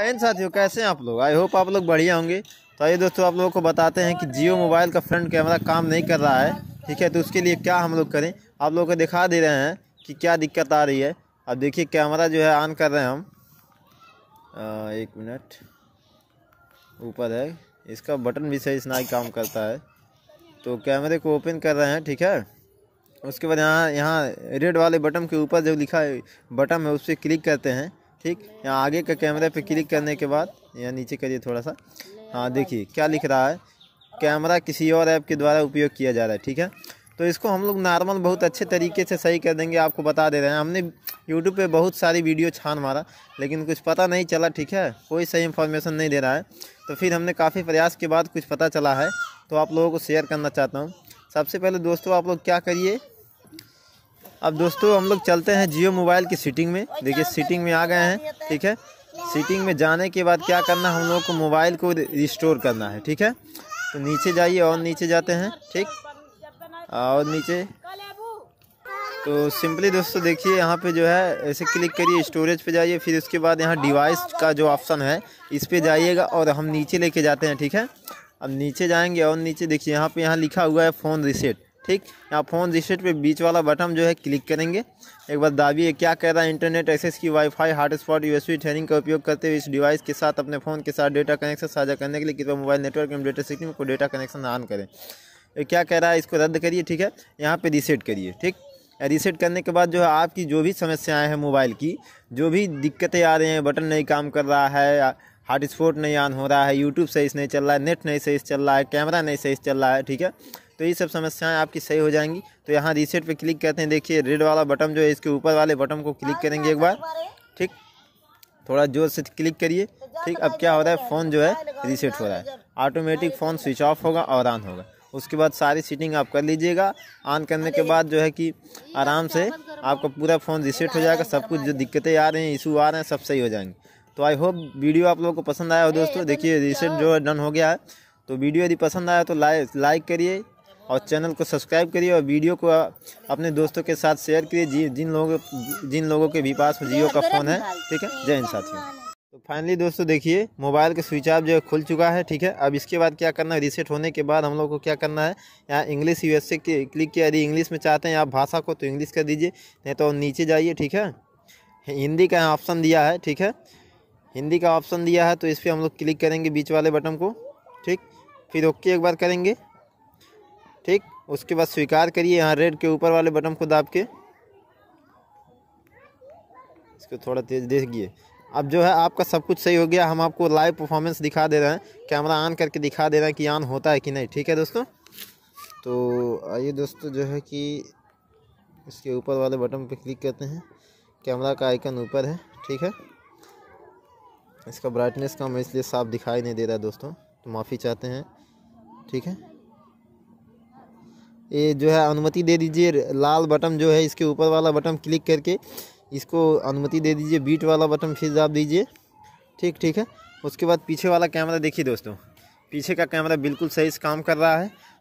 इन साथियों कैसे हैं आप लोग आई होप आप लोग बढ़िया होंगे तो आइए दोस्तों आप लोगों को बताते हैं कि जियो मोबाइल का फ्रंट कैमरा काम नहीं कर रहा है ठीक है तो उसके लिए क्या हम लोग करें आप लोगों को दिखा दे रहे हैं कि क्या दिक्कत आ रही है अब देखिए कैमरा जो है ऑन कर रहे हैं हम आ, एक मिनट ऊपर है इसका बटन भी सही से काम करता है तो कैमरे को ओपन कर रहे हैं ठीक है उसके बाद यहाँ यहाँ रेड वाले बटन के ऊपर जो लिखा है बटन है उस पर क्लिक करते हैं ठीक यहाँ आगे का कैमरे पे क्लिक करने के बाद यहाँ नीचे करिए थोड़ा सा हाँ देखिए क्या लिख रहा है कैमरा किसी और ऐप के द्वारा उपयोग किया जा रहा है ठीक है तो इसको हम लोग नॉर्मल बहुत अच्छे तरीके से सही कर देंगे आपको बता दे रहे हैं हमने यूट्यूब पे बहुत सारी वीडियो छान मारा लेकिन कुछ पता नहीं चला ठीक है कोई सही इन्फॉर्मेशन नहीं दे रहा है तो फिर हमने काफ़ी प्रयास के बाद कुछ पता चला है तो आप लोगों को शेयर करना चाहता हूँ सबसे पहले दोस्तों आप लोग क्या करिए अब दोस्तों हम लोग चलते हैं जियो मोबाइल की सीटिंग में देखिए सीटिंग में आ गए हैं ठीक है सीटिंग में जाने के बाद क्या करना हम लोग को मोबाइल को रिस्टोर करना है ठीक है तो नीचे जाइए और नीचे जाते हैं ठीक और नीचे तो सिंपली दोस्तों देखिए यहाँ पे जो है ऐसे क्लिक करिए स्टोरेज पे जाइए फिर उसके बाद यहाँ डिवाइस का जो ऑप्शन है इस पर जाइएगा और हम नीचे लेके जाते हैं ठीक है अब नीचे जाएंगे और नीचे देखिए यहाँ पे यहाँ लिखा हुआ है फ़ोन रिसेट ठीक यहाँ फ़ोन रिसेट पे बीच वाला बटन जो है क्लिक करेंगे एक बार दाबिए क्या कह रहा है इंटरनेट एक्सेस की वाईफाई हॉटस्पॉट यूएसबी ट्रेनिंग का उपयोग करते हुए इस डिवाइस के साथ अपने फ़ोन के साथ डेटा कनेक्शन साझा करने के लिए कृपया मोबाइल नेटवर्क एवं डेटा सिस्टम को डेटा कनेक्शन ऑन करें तो क्या कह रहा है इसको रद्द करिए ठीक है यहाँ पर रीसेट करिए ठीक रीसेट करने के बाद जो है आपकी जो भी समस्याएँ हैं मोबाइल की जो भी दिक्कतें आ रही हैं बटन नहीं काम कर रहा है हॉटस्पॉट नहीं ऑन हो रहा है यूट्यूब सही से नहीं चल रहा है नेट नहीं सही से चल रहा है कैमरा नहीं सही से चल रहा है ठीक है तो ये सब समस्याएं आपकी सही हो जाएंगी तो यहाँ रीसेट पे क्लिक करते हैं देखिए रेड वाला बटन जो है इसके ऊपर वाले बटन को क्लिक करेंगे एक बार ठीक थोड़ा जोर से क्लिक करिए तो ठीक अब क्या हो रहा है फ़ोन जो है रीसेट हो रहा है ऑटोमेटिक फ़ोन स्विच ऑफ होगा और ऑन होगा उसके बाद सारी सीटिंग आप कर लीजिएगा ऑन करने के बाद जो है कि आराम से आपका पूरा फ़ोन रिसेट हो जाएगा सब कुछ जो दिक्कतें आ रही हैं इशू आ रहे हैं सब सही हो जाएंगे तो आई होप वीडियो आप लोगों को पसंद आया हो दोस्तों तो देखिए रिसेट तो जो है डन हो गया है तो वीडियो यदि पसंद आया तो लाइक लाइक करिए और चैनल को सब्सक्राइब करिए और वीडियो को अपने दोस्तों के साथ शेयर करिए जी जिन लोगों जिन लोगों के भी पास जियो का फ़ोन है ठीक है जय हिंद साथियों तो फाइनली दोस्तों देखिए मोबाइल का स्विच ऑफ जो है खुल चुका है ठीक है अब इसके बाद क्या करना है रीसेट होने के बाद हम लोग को क्या करना है यहाँ इंग्लिश यू एस क्लिक किया यदि इंग्लिश में चाहते हैं आप भाषा को तो इंग्लिश कर दीजिए नहीं तो नीचे जाइए ठीक है हिंदी का ऑप्शन दिया है ठीक है हिंदी का ऑप्शन दिया है तो इस पर हम लोग क्लिक करेंगे बीच वाले बटन को ठीक फिर ओके एक बार करेंगे ठीक उसके बाद स्वीकार करिए यहाँ रेड के ऊपर वाले बटन को दाब के इसको थोड़ा तेज देखिए अब जो है आपका सब कुछ सही हो गया हम आपको लाइव परफॉर्मेंस दिखा दे रहे हैं कैमरा ऑन करके दिखा दे रहे हैं कि ऑन होता है कि नहीं ठीक है दोस्तों तो आइए दोस्तों जो है कि इसके ऊपर वाले बटन पर क्लिक करते हैं कैमरा का आइकन ऊपर है ठीक है इसका ब्राइटनेस कम है इसलिए साफ दिखाई नहीं दे रहा दोस्तों तो माफ़ी चाहते हैं ठीक है ये जो है अनुमति दे दीजिए लाल बटन जो है इसके ऊपर वाला बटन क्लिक करके इसको अनुमति दे दीजिए बीट वाला बटन फिर दाप दीजिए ठीक ठीक है उसके बाद पीछे वाला कैमरा देखिए दोस्तों पीछे का कैमरा बिल्कुल सही से काम कर रहा है